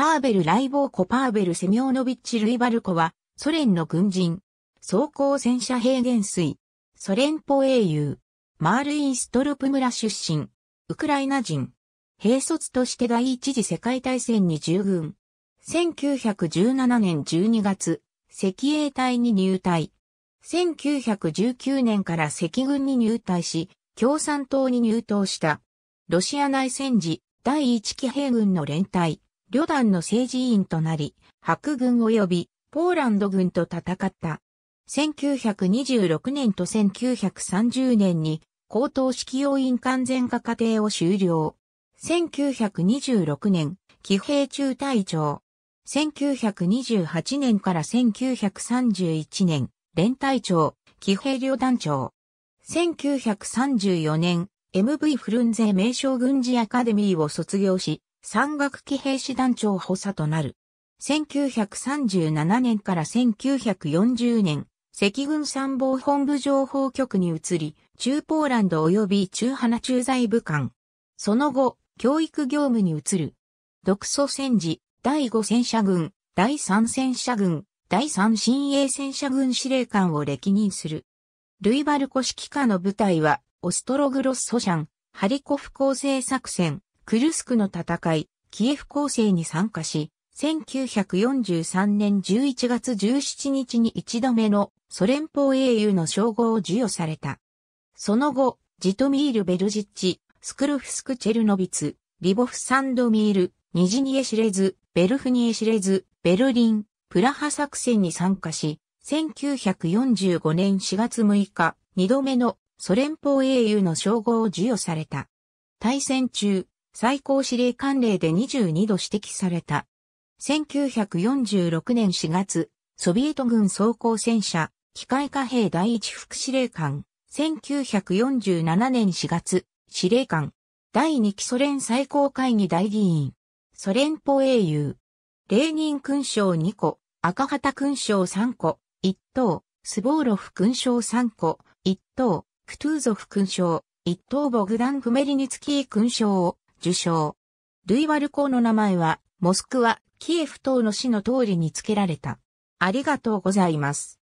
パーベル・ライボーコ・パーベル・セミョーノビッチ・ルイバルコは、ソ連の軍人、装甲戦車兵元帥、ソ連邦英雄、マール・イーストルプ村出身、ウクライナ人、兵卒として第一次世界大戦に従軍。1917年12月、赤衛隊に入隊。1919年から赤軍に入隊し、共産党に入党した。ロシア内戦時、第一騎兵軍の連隊。旅団の政治委員となり、白軍及びポーランド軍と戦った。1926年と1930年に高等式揮要員完全化課程を終了。1926年、騎兵中隊長。1928年から1931年、連隊長、騎兵旅団長。1934年、MV フルンゼ名称軍事アカデミーを卒業し、山岳騎兵師団長補佐となる。1937年から1940年、赤軍参謀本部情報局に移り、中ポーランド及び中花駐在部官。その後、教育業務に移る。独ソ戦時、第5戦車軍、第3戦車軍、第3新鋭戦車軍司令官を歴任する。ルイバルコ指揮下の部隊は、オストログロッソシャン、ハリコフ構成作戦、クルスクの戦い、キエフ攻勢に参加し、1943年11月17日に一度目のソ連邦英雄の称号を授与された。その後、ジトミール・ベルジッチ、スクルフスク・チェルノビツ、リボフ・サンドミール、ニジニエ・シレズ、ベルフニエ・シレズ、ベルリン、プラハ作戦に参加し、1945年4月6日、二度目のソ連邦英雄の称号を授与された。対戦中、最高司令官令で22度指摘された。1946年4月、ソビエト軍装甲戦車、機械化兵第一副司令官、1947年4月、司令官、第2期ソ連最高会議大議員、ソ連邦英雄、レーニン勲章2個、赤旗勲章3個、1等、スボーロフ勲章3個、1等、クトゥーゾフ勲章、1等ボグダン・フメリニツキー勲章を受賞。ルイ・ワルコーの名前は、モスクワ、キエフ等の死の通りに付けられた。ありがとうございます。